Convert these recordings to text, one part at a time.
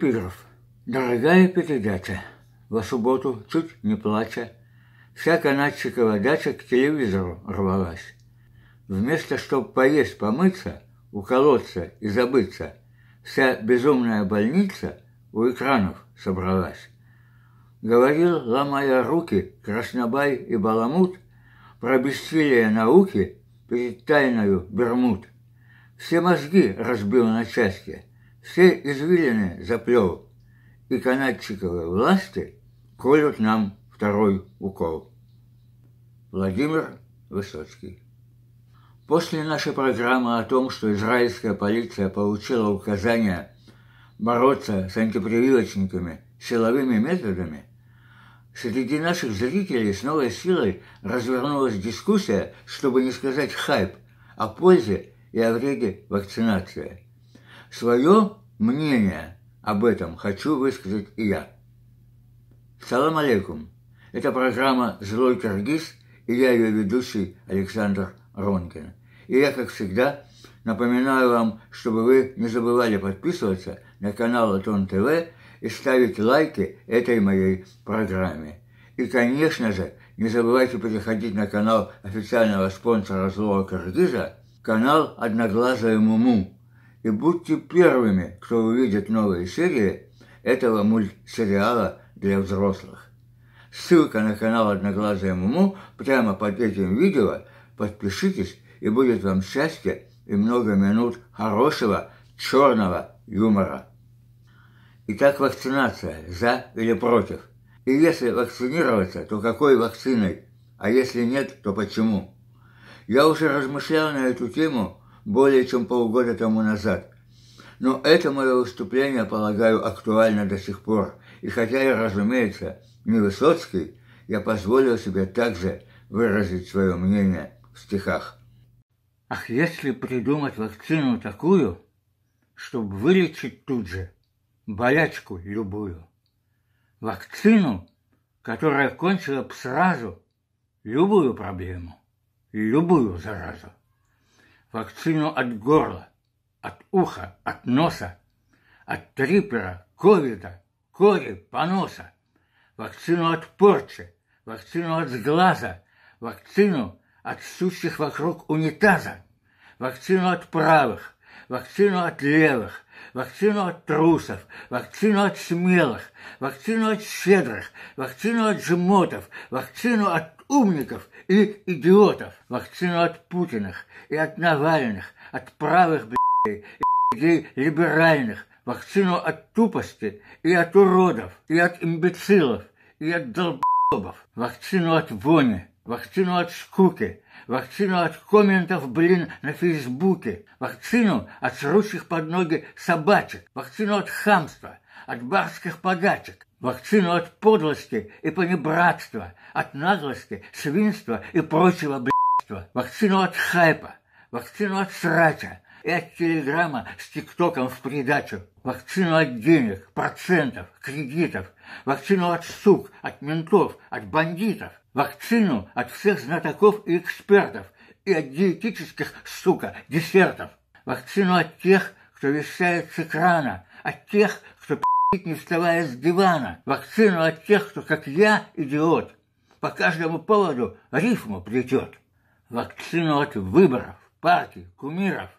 Эпиграф. Дорогая передача, во субботу, чуть не плача, вся канадчикова дача к телевизору рвалась. Вместо, чтоб поесть, помыться, уколоться и забыться, вся безумная больница у экранов собралась. Говорил, ломая руки, Краснобай и Баламут про бессилие науки перед тайною Бермуд. Все мозги разбил на части — все извилины заплел, и канадчиковые власти колют нам второй укол. Владимир Высоцкий После нашей программы о том, что израильская полиция получила указание бороться с антипрививочниками силовыми методами, среди наших зрителей с новой силой развернулась дискуссия, чтобы не сказать хайп, о пользе и о вреде вакцинации – Свое мнение об этом хочу высказать и я. Салам алейкум. Это программа «Злой Киргиз и я ее ведущий Александр Ронкин. И я, как всегда, напоминаю вам, чтобы вы не забывали подписываться на канал Атон ТВ и ставить лайки этой моей программе. И, конечно же, не забывайте переходить на канал официального спонсора «Злого Киргиза, канал «Одноглазая Муму», и будьте первыми, кто увидит новые серии этого мультсериала для взрослых. Ссылка на канал Одноглазая Муму прямо под этим видео. Подпишитесь, и будет вам счастье и много минут хорошего черного юмора. Итак, вакцинация. За или против? И если вакцинироваться, то какой вакциной? А если нет, то почему? Я уже размышлял на эту тему более чем полгода тому назад. Но это мое выступление, полагаю, актуально до сих пор. И хотя я, разумеется, не Высоцкий, я позволил себе также выразить свое мнение в стихах. Ах, если придумать вакцину такую, чтобы вылечить тут же болячку любую, вакцину, которая кончила бы сразу любую проблему, любую заразу вакцину от горла, от уха, от носа, от трипера, ковида, кори, поноса, вакцину от порчи, вакцину от сглаза, вакцину от сущих вокруг унитаза, вакцину от правых, вакцину от левых, вакцину от трусов, вакцину от смелых, вакцину от щедрых, вакцину от жмотов, вакцину от умников и идиотов. Вакцину от Путиных и от Навальных, от правых, блядей, и людей либеральных. Вакцину от тупости и от уродов, и от имбецилов, и от долб***бов. Вакцину от вони, вакцину от скуки, вакцину от комментов, блин, на Фейсбуке, вакцину от срущих под ноги собачек, вакцину от хамства, от барских подачек, вакцину от подлости и понебратства, от наглости, свинства и прочего блядства, вакцину от хайпа, вакцину от срача и от телеграмма с тиктоком в придачу, вакцину от денег, процентов, кредитов, вакцину от сук, от ментов, от бандитов, вакцину от всех знатоков и экспертов и от диетических, сука, десертов, вакцину от тех, кто вещает с экрана, от тех, кто не вставая с дивана, вакцину от тех, кто, как я, идиот, по каждому поводу рифма плетет. Вакцину от выборов, партий, кумиров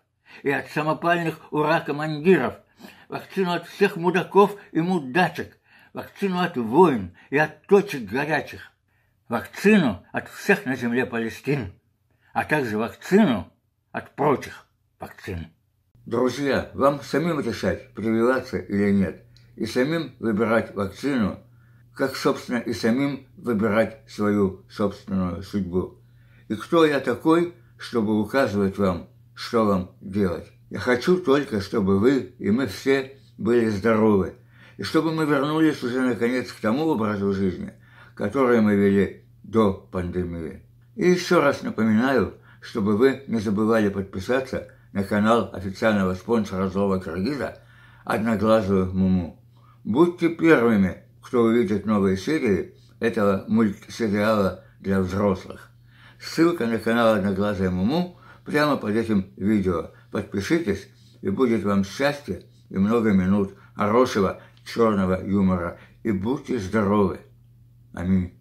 и от самопальных ура-командиров. Вакцину от всех мудаков и мудачек. Вакцину от войн и от точек горячих. Вакцину от всех на земле Палестин. А также вакцину от прочих вакцин. Друзья, вам самим решать, прививаться или нет – и самим выбирать вакцину, как, собственно, и самим выбирать свою собственную судьбу. И кто я такой, чтобы указывать вам, что вам делать? Я хочу только, чтобы вы и мы все были здоровы, и чтобы мы вернулись уже, наконец, к тому образу жизни, который мы вели до пандемии. И еще раз напоминаю, чтобы вы не забывали подписаться на канал официального спонсора Злого Киргиза «Одноглазую Муму». Будьте первыми, кто увидит новые серии этого мультсериала для взрослых. Ссылка на канал «Одноглазая Муму» прямо под этим видео. Подпишитесь, и будет вам счастье и много минут хорошего черного юмора. И будьте здоровы. Аминь.